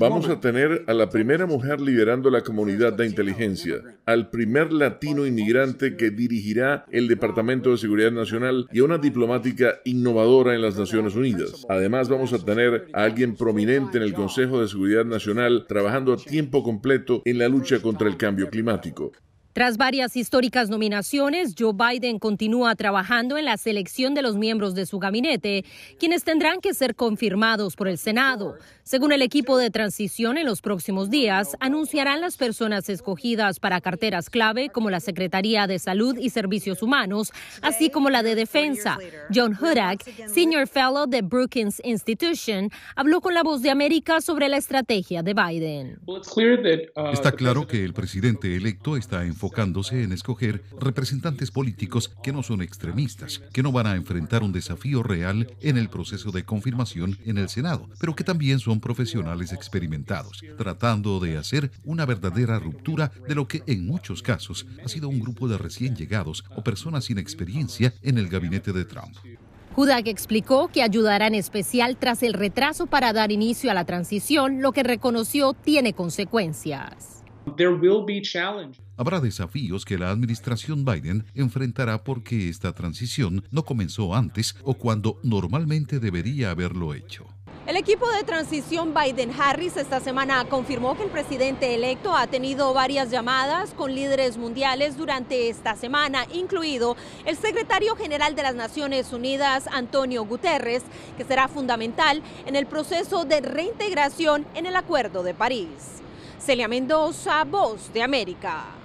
Vamos a tener a la primera mujer liderando la comunidad de inteligencia, al primer latino inmigrante que dirigirá el Departamento de Seguridad Nacional y a una diplomática innovadora en las Naciones Unidas. Además, vamos a tener a alguien prominente en el Consejo de Seguridad Nacional trabajando a tiempo completo en la lucha contra el cambio climático. Tras varias históricas nominaciones, Joe Biden continúa trabajando en la selección de los miembros de su gabinete, quienes tendrán que ser confirmados por el Senado. Según el equipo de transición, en los próximos días anunciarán las personas escogidas para carteras clave como la Secretaría de Salud y Servicios Humanos, así como la de Defensa. John Hudak, Senior Fellow de Brookings Institution, habló con la voz de América sobre la estrategia de Biden. Uh, está claro que el presidente electo está enfocado enfocándose en escoger representantes políticos que no son extremistas, que no van a enfrentar un desafío real en el proceso de confirmación en el Senado, pero que también son profesionales experimentados, tratando de hacer una verdadera ruptura de lo que en muchos casos ha sido un grupo de recién llegados o personas sin experiencia en el gabinete de Trump. Hudak explicó que ayudará en especial tras el retraso para dar inicio a la transición, lo que reconoció tiene consecuencias. Habrá desafíos que la administración Biden enfrentará porque esta transición no comenzó antes o cuando normalmente debería haberlo hecho. El equipo de transición Biden-Harris esta semana confirmó que el presidente electo ha tenido varias llamadas con líderes mundiales durante esta semana, incluido el secretario general de las Naciones Unidas, Antonio Guterres, que será fundamental en el proceso de reintegración en el Acuerdo de París. Celia Mendoza, Voz de América.